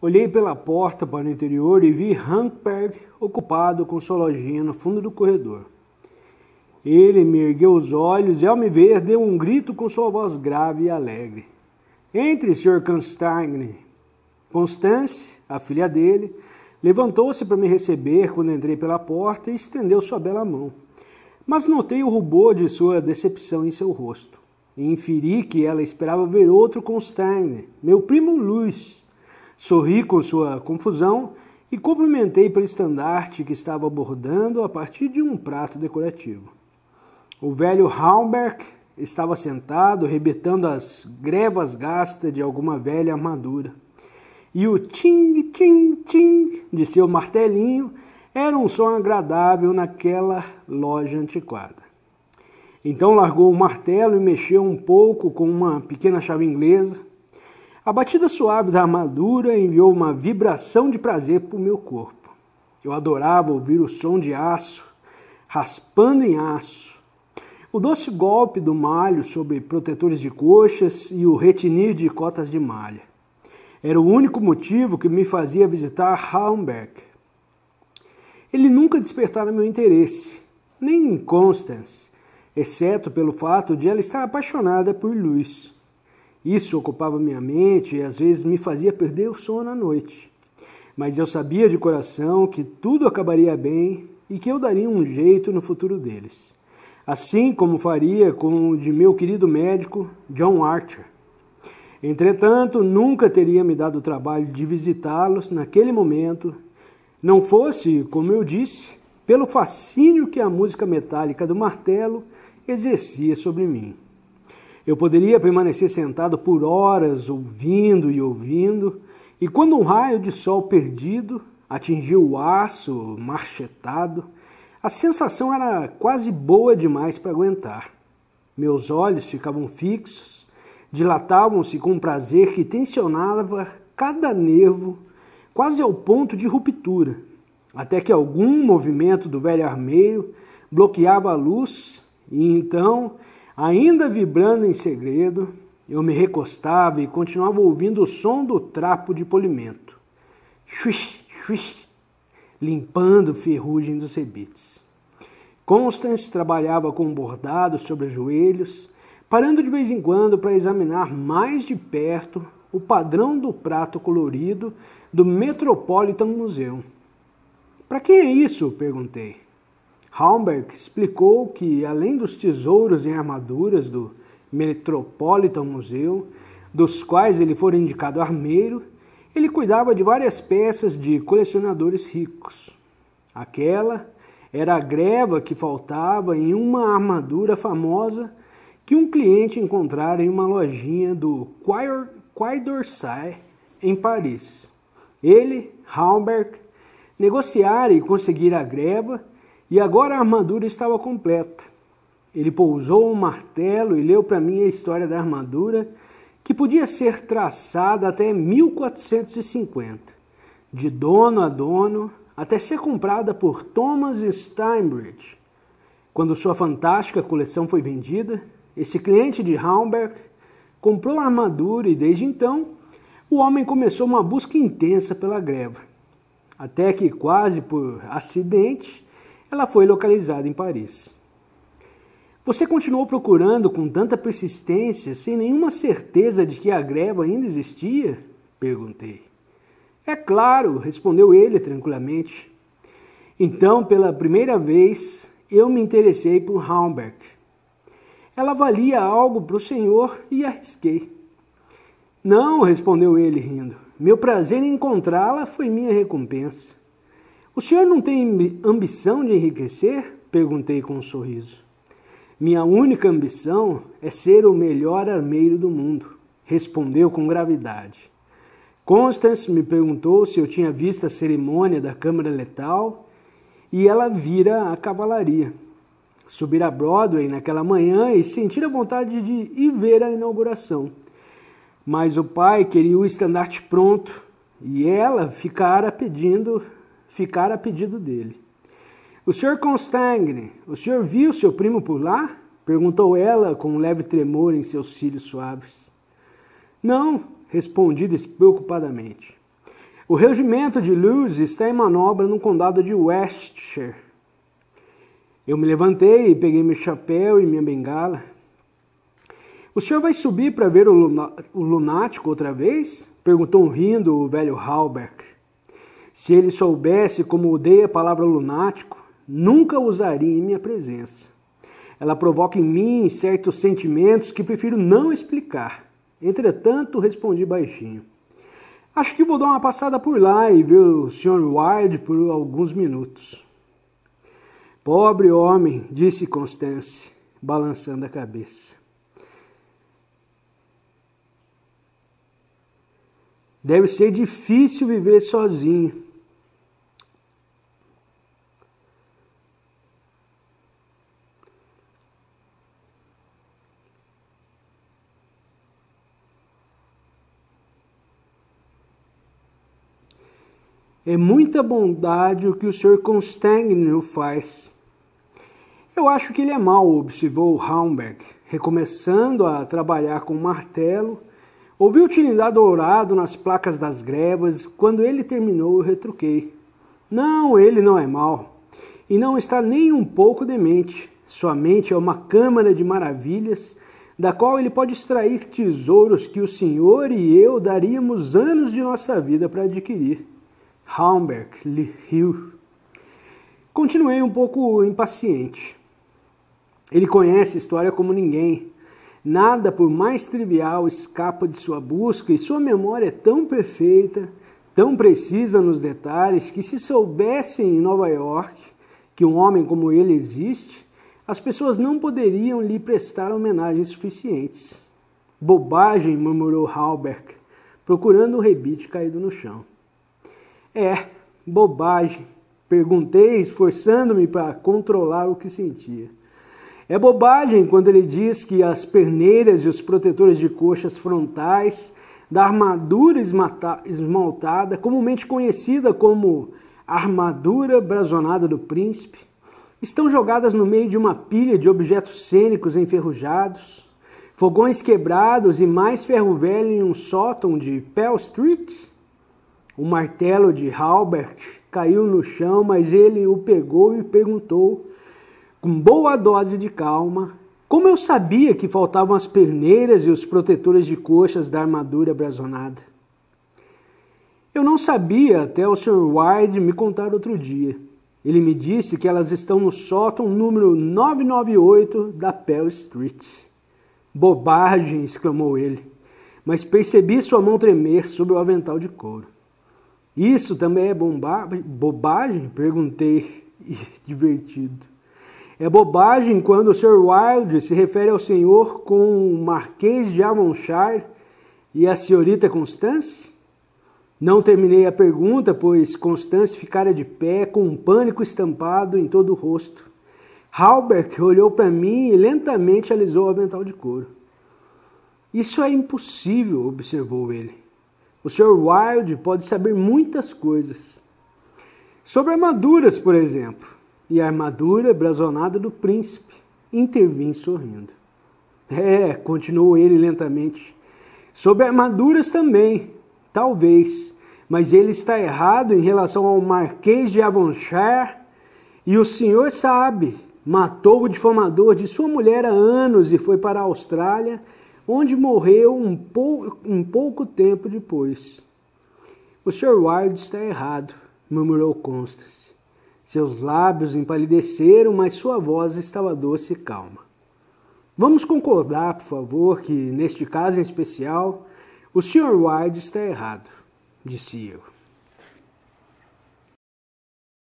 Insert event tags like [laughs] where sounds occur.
Olhei pela porta para o interior e vi Hankberg ocupado com sua lojinha no fundo do corredor. Ele me ergueu os olhos e, ao me ver, deu um grito com sua voz grave e alegre. Entre, Sr. Constance, Constance, a filha dele, levantou-se para me receber quando entrei pela porta e estendeu sua bela mão. Mas notei o rubor de sua decepção em seu rosto e inferi que ela esperava ver outro Constance, meu primo Luiz Sorri com sua confusão e cumprimentei para o estandarte que estava bordando a partir de um prato decorativo. O velho Halberg estava sentado, rebetando as grevas gastas de alguma velha armadura. E o ting, ting, ting de seu martelinho era um som agradável naquela loja antiquada. Então largou o martelo e mexeu um pouco com uma pequena chave inglesa, a batida suave da armadura enviou uma vibração de prazer para o meu corpo. Eu adorava ouvir o som de aço raspando em aço. O doce golpe do malho sobre protetores de coxas e o retinir de cotas de malha. Era o único motivo que me fazia visitar Haumberg. Ele nunca despertara meu interesse, nem em Constance, exceto pelo fato de ela estar apaixonada por Luiz. Isso ocupava minha mente e às vezes me fazia perder o sono à noite. Mas eu sabia de coração que tudo acabaria bem e que eu daria um jeito no futuro deles. Assim como faria com o de meu querido médico John Archer. Entretanto, nunca teria me dado o trabalho de visitá-los naquele momento, não fosse, como eu disse, pelo fascínio que a música metálica do martelo exercia sobre mim. Eu poderia permanecer sentado por horas ouvindo e ouvindo, e quando um raio de sol perdido atingiu o aço marchetado, a sensação era quase boa demais para aguentar. Meus olhos ficavam fixos, dilatavam-se com um prazer que tensionava cada nervo, quase ao ponto de ruptura, até que algum movimento do velho armeiro bloqueava a luz, e então Ainda vibrando em segredo, eu me recostava e continuava ouvindo o som do trapo de polimento. Shush, shush, limpando ferrugem dos rebites. Constance trabalhava com um bordado sobre os joelhos, parando de vez em quando para examinar mais de perto o padrão do prato colorido do Metropolitan Museum. Para quem é isso? perguntei. Halmberg explicou que, além dos tesouros em armaduras do Metropolitan Museum, dos quais ele fora indicado armeiro, ele cuidava de várias peças de colecionadores ricos. Aquela era a greva que faltava em uma armadura famosa que um cliente encontrara em uma lojinha do Quai d'Orsay, em Paris. Ele, Halberg, negociara e conseguira a greva e agora a armadura estava completa. Ele pousou um martelo e leu para mim a história da armadura, que podia ser traçada até 1450, de dono a dono, até ser comprada por Thomas Steinbridge. Quando sua fantástica coleção foi vendida, esse cliente de Hamburg comprou a armadura e desde então o homem começou uma busca intensa pela greva. Até que, quase por acidente, ela foi localizada em Paris. Você continuou procurando com tanta persistência, sem nenhuma certeza de que a greve ainda existia? perguntei. É claro, respondeu ele tranquilamente. Então, pela primeira vez, eu me interessei por Raumberg. Ela valia algo para o senhor e arrisquei. Não, respondeu ele rindo. Meu prazer em encontrá-la foi minha recompensa. O senhor não tem ambição de enriquecer? perguntei com um sorriso. Minha única ambição é ser o melhor armeiro do mundo, respondeu com gravidade. Constance me perguntou se eu tinha visto a cerimônia da Câmara Letal e ela vira a cavalaria. Subir a Broadway naquela manhã e sentir a vontade de ir ver a inauguração. Mas o pai queria o estandarte pronto e ela ficara pedindo ficar a pedido dele. O senhor Constangne, o senhor viu seu primo por lá? Perguntou ela com um leve tremor em seus cílios suaves. Não, respondi despreocupadamente. O regimento de Lewis está em manobra no condado de Westshire. Eu me levantei e peguei meu chapéu e minha bengala. O senhor vai subir para ver o, lunático outra vez? Perguntou rindo o velho Halbeck. Se ele soubesse como odeia a palavra lunático, nunca usaria em minha presença. Ela provoca em mim certos sentimentos que prefiro não explicar. Entretanto, respondi baixinho. Acho que vou dar uma passada por lá e ver o Sr. Wilde por alguns minutos. Pobre homem, disse Constance, balançando a cabeça. Deve ser difícil viver sozinho. É muita bondade o que o Sr. Constantine faz. Eu acho que ele é mau, observou Raumberg, recomeçando a trabalhar com o martelo. Ouvi o Tilindá dourado nas placas das grevas. Quando ele terminou, eu retruquei. Não, ele não é mau. E não está nem um pouco demente. Sua mente é uma câmara de maravilhas, da qual ele pode extrair tesouros que o senhor e eu daríamos anos de nossa vida para adquirir. Haumberg Hill. Continuei um pouco impaciente. Ele conhece a história como ninguém. Nada, por mais trivial, escapa de sua busca e sua memória é tão perfeita, tão precisa nos detalhes, que se soubessem em Nova York que um homem como ele existe, as pessoas não poderiam lhe prestar homenagens suficientes. Bobagem, murmurou Halberg, procurando o rebite caído no chão. É, bobagem. Perguntei, esforçando-me para controlar o que sentia. É bobagem quando ele diz que as perneiras e os protetores de coxas frontais da armadura esmaltada, comumente conhecida como armadura brazonada do príncipe, estão jogadas no meio de uma pilha de objetos cênicos enferrujados, fogões quebrados e mais ferro velho em um sótão de Pell Street? O martelo de Halbert caiu no chão, mas ele o pegou e perguntou, com boa dose de calma, como eu sabia que faltavam as perneiras e os protetores de coxas da armadura brazonada? Eu não sabia até o Sr. Ward me contar outro dia. Ele me disse que elas estão no sótão número 998 da Pell Street. Bobagem! exclamou ele, mas percebi sua mão tremer sob o avental de couro. Isso também é bomba bobagem? Perguntei, [laughs] divertido. É bobagem quando o Sr. Wilde se refere ao senhor com o Marquês de Avonshire e a senhorita Constance? Não terminei a pergunta, pois Constance ficara de pé com um pânico estampado em todo o rosto. Halbert olhou para mim e lentamente alisou o avental de couro. Isso é impossível, observou ele. O Sr. Wilde pode saber muitas coisas. Sobre armaduras, por exemplo, e a armadura brasonada do príncipe, intervim sorrindo. É, continuou ele lentamente. Sobre armaduras também, talvez, mas ele está errado em relação ao Marquês de Avonshire, e o senhor sabe, matou o difamador de sua mulher há anos e foi para a Austrália onde morreu um pouco, um pouco tempo depois. O Sr. Wilde está errado, murmurou Constance. Seus lábios empalideceram, mas sua voz estava doce e calma. Vamos concordar, por favor, que neste caso em especial, o Sr. Wilde está errado, disse eu.